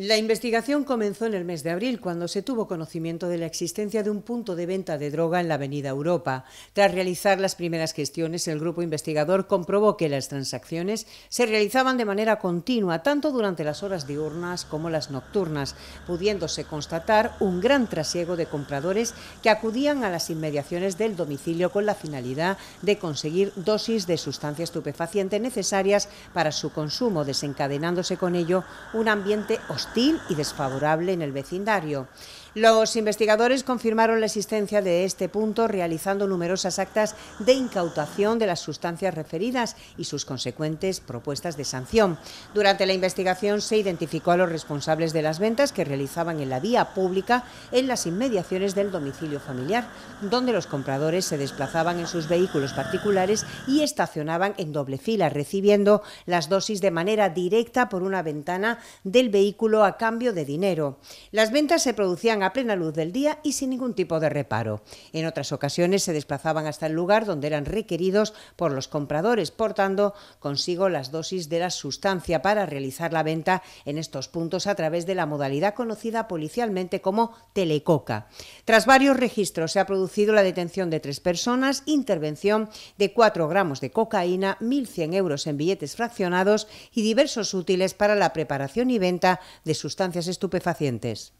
La investigación comenzó en el mes de abril, cuando se tuvo conocimiento de la existencia de un punto de venta de droga en la Avenida Europa. Tras realizar las primeras gestiones, el grupo investigador comprobó que las transacciones se realizaban de manera continua, tanto durante las horas diurnas como las nocturnas, pudiéndose constatar un gran trasiego de compradores que acudían a las inmediaciones del domicilio con la finalidad de conseguir dosis de sustancia estupefaciente necesarias para su consumo, desencadenándose con ello un ambiente hostil y desfavorable en el vecindario. Los investigadores confirmaron la existencia de este punto realizando numerosas actas de incautación de las sustancias referidas y sus consecuentes propuestas de sanción. Durante la investigación se identificó a los responsables de las ventas que realizaban en la vía pública en las inmediaciones del domicilio familiar, donde los compradores se desplazaban en sus vehículos particulares y estacionaban en doble fila, recibiendo las dosis de manera directa por una ventana del vehículo a cambio de dinero. Las ventas se producían a plena luz del día y sin ningún tipo de reparo. En otras ocasiones se desplazaban hasta el lugar donde eran requeridos por los compradores, portando consigo las dosis de la sustancia para realizar la venta en estos puntos a través de la modalidad conocida policialmente como telecoca. Tras varios registros se ha producido la detención de tres personas, intervención de cuatro gramos de cocaína, 1.100 euros en billetes fraccionados y diversos útiles para la preparación y venta de sustancias estupefacientes.